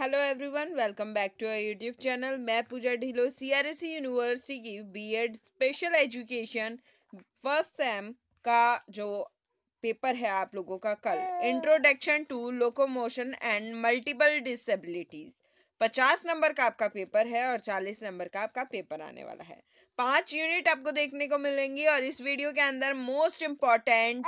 Hello everyone welcome back to our YouTube channel मैं Pooja Dhillon CRSC university e की BEd special education first sem का जो paper है आप लोगों का कल introduction to locomotion and multiple disabilities पचास नंबर का आपका पेपर है और चालीस नंबर का आपका पेपर आने वाला है पांच यूनिट आपको देखने को मिलेंगी और इस वीडियो के अंदर मोस्ट इम्पॉर्टेंट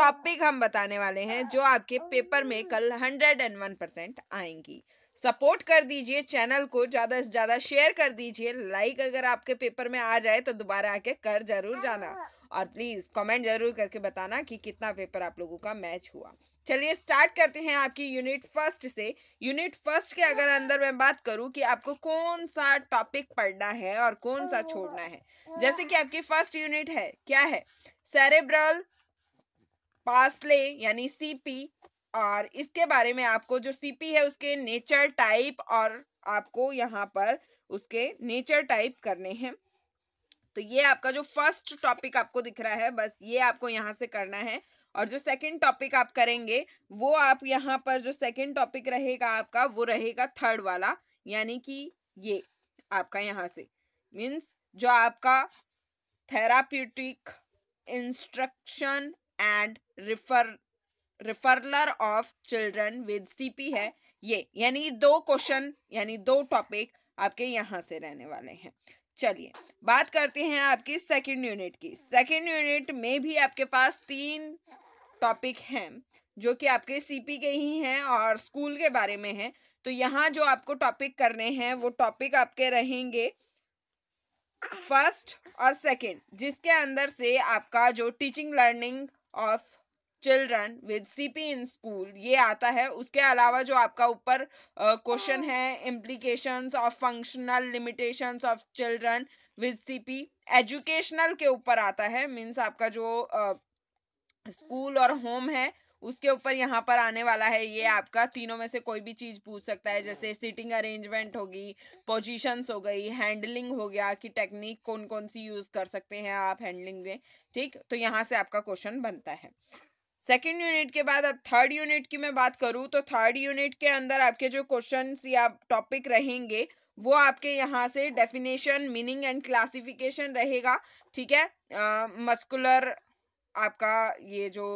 टॉपिक हम बताने वाले हैं जो आपके पेपर में oh. कल हंड्रेड एंड वन परसेंट आएंगी सपोर्ट कर दीजिए चैनल को ज़्यादा से ज़्यादा शेयर कर दीजिए लाइक अगर आपके पेपर में आ जाए तो दोबारा आके कर जरूर जाना हाँ। और प्लीज़ कमेंट जरूर करके बताना कि कितना पेपर आप लोगों का मैच हुआ चलिए स्टार्ट करते हैं आपकी यूनिट फर्स्ट से यूनिट फर्स्ट के अगर अंदर मैं बात करूं कि आपको कौन सा टॉपिक पढ़ना है और कौन सा छोड़ना है जैसे कि आपकी फर्स्ट यूनिट है क्या है सेरेब्रल पासले यानी सीपी और इसके बारे में आपको जो सीपी है उसके नेचर टाइप और आपको यहाँ पर उसके नेचर टाइप करने हैं तो ये आपका जो फर्स्ट टॉपिक आपको दिख रहा है बस ये आपको यहाँ से करना है और जो सेकंड टॉपिक आप करेंगे वो आप यहाँ पर जो सेकंड टॉपिक रहेगा आपका वो रहेगा थर्ड वाला यानी कि ये आपका यहाँ से मीन्स जो आपका therapeutic instruction and refer referral of children with CP है ये यानी दो क्वेश्चन यानी दो टॉपिक आपके यहाँ से रहने वाले हैं चलिए बात करते हैं आपकी सेकंड यूनिट की सेकंड यूनिट में भी आपके पास तीन टॉपिक हैं जो कि आपके सीपी के ही हैं और स्कूल के बारे में हैं तो यहाँ जो आपको टॉपिक करने हैं वो टॉपिक आपके रहेंगे फर्स्ट और सेकंड जिसके अंदर से आपका जो teaching learning of children with CP in school ये आता है उसके अलावा जो आपका ऊपर क्वेश्चन हाँ। है implications of functional limitations of children with CP educational के ऊपर आता है मीन्स आपका जो स्कूल uh, और होम है उसके ऊपर यहाँ पर आने वाला है ये आपका तीनों में से कोई भी चीज़ पूछ सकता है जैसे सीटिंग अरेंजमेंट होगी पोजीशंस हो गई हैंडलिंग हो गया कि टेक्निक कौन कौन सी यूज़ कर सकते हैं आप हैंडलिंग में ठीक तो यहाँ से आपका क्वेश्चन बनता है सेकेंड यूनिट के बाद अब थर्ड यूनिट की मैं बात करूँ तो थर्ड यूनिट के अंदर आपके जो क्वेश्चन या टॉपिक रहेंगे वो आपके यहाँ से डेफिनेशन मीनिंग एंड क्लासिफिकेशन रहेगा ठीक है मस्कुलर आपका ये जो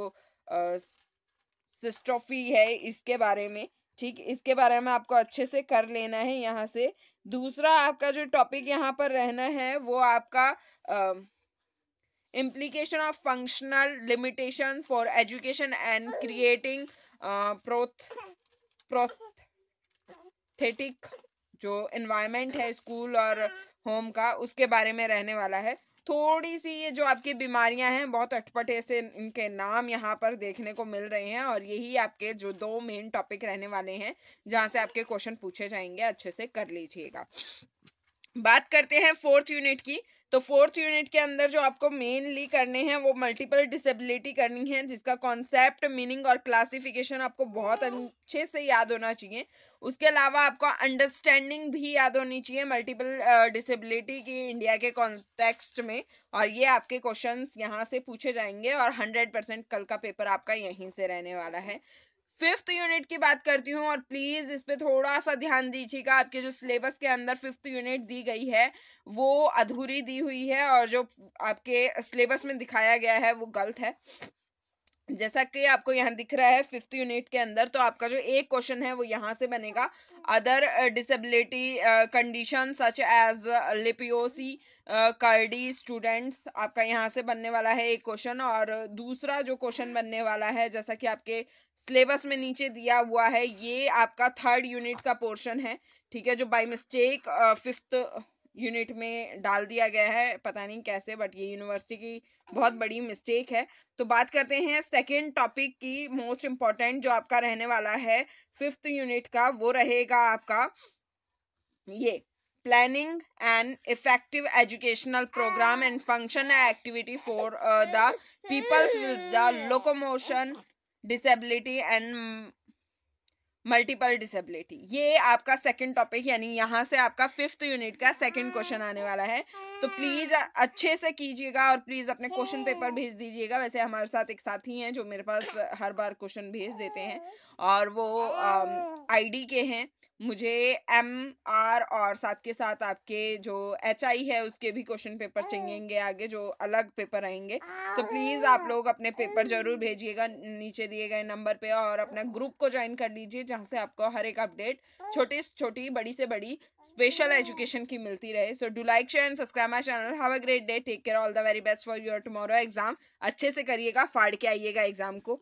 सिस्टोफी है इसके बारे में ठीक इसके बारे में आपको अच्छे से कर लेना है यहाँ से दूसरा आपका जो टॉपिक यहाँ पर रहना है वो आपका uh, implication of functional limitation for education and creating uh, जो एनवायरमेंट है स्कूल और होम का उसके बारे में रहने वाला है थोड़ी सी ये जो आपकी बीमारियां हैं बहुत अटपटे से इनके नाम यहाँ पर देखने को मिल रहे हैं और यही आपके जो दो मेन टॉपिक रहने वाले हैं जहाँ से आपके क्वेश्चन पूछे जाएंगे अच्छे से कर लीजिएगा बात करते हैं फोर्थ यूनिट की तो फोर्थ यूनिट के अंदर जो आपको मेनली करने हैं वो मल्टीपल डिसेबिलिटी करनी है जिसका कॉन्सेप्ट मीनिंग और क्लासिफिकेशन आपको बहुत अच्छे से याद होना चाहिए उसके अलावा आपको अंडरस्टैंडिंग भी याद होनी चाहिए मल्टीपल डिसेबिलिटी की इंडिया के कॉन्टेक्स्ट में और ये आपके क्वेश्चंस यहाँ से पूछे जाएंगे और हंड्रेड परसेंट कल का पेपर आपका यहीं से रहने वाला है फिफ्थ यूनिट की बात करती हूँ और प्लीज़ इस पर थोड़ा सा ध्यान दीजिएगा आपके जो सिलेबस के अंदर फिफ्थ यूनिट दी गई है वो अधूरी दी हुई है और जो आपके सिलेबस में दिखाया गया है वो गलत है जैसा कि आपको यहाँ दिख रहा है फिफ्थ यूनिट के अंदर तो आपका जो एक क्वेश्चन है वो यहाँ से बनेगा other disability condition such as लिपियोसी कार्डी स्टूडेंट्स आपका यहाँ से बनने वाला है एक क्वेश्चन और दूसरा जो क्वेश्चन बनने वाला है जैसा कि आपके सिलेबस में नीचे दिया हुआ है ये आपका थर्ड यूनिट का पोर्शन है ठीक है जो बाई मिस्टेक फिफ्थ यूनिट में डाल दिया गया है पता नहीं कैसे बट ये यूनिवर्सिटी की बहुत बड़ी मिस्टेक है तो बात करते हैं सेकंड टॉपिक की मोस्ट इम्पॉर्टेंट जो आपका रहने वाला है फिफ्थ यूनिट का वो रहेगा आपका ये planning and effective educational programme and function activity for the peoples with the locomotion disability and multiple disability ये आपका सेकंड टॉपिक यानी यहाँ से आपका फिफ्थ यूनिट का सेकंड क्वेश्चन आने वाला है तो प्लीज अच्छे से कीजिएगा और प्लीज अपने क्वेश्चन पेपर भेज दीजिएगा वैसे हमारे साथ एक साथी हैं जो मेरे पास हर बार क्वेश्चन भेज देते हैं और वो आईडी के हैं मुझे एम आर और साथ के साथ आपके जो एच आई है उसके भी क्वेश्चन पेपर हाँ। चाहिएंगे आगे जो अलग पेपर आएंगे सो so, प्लीज़ आप हाँ। लोग अपने पेपर ज़रूर भेजिएगा नीचे दिए गए नंबर पे और अपना ग्रुप को ज्वाइन कर लीजिए जहाँ से आपको हर एक अपडेट छोटी से छोटी बड़ी से बड़ी स्पेशल एजुकेशन की मिलती रहे so do like share and subscribe my channel have a great day take care all the very best for your tomorrow exam अच्छे से करिएगा फाड़ के आइएगा एग्जाम को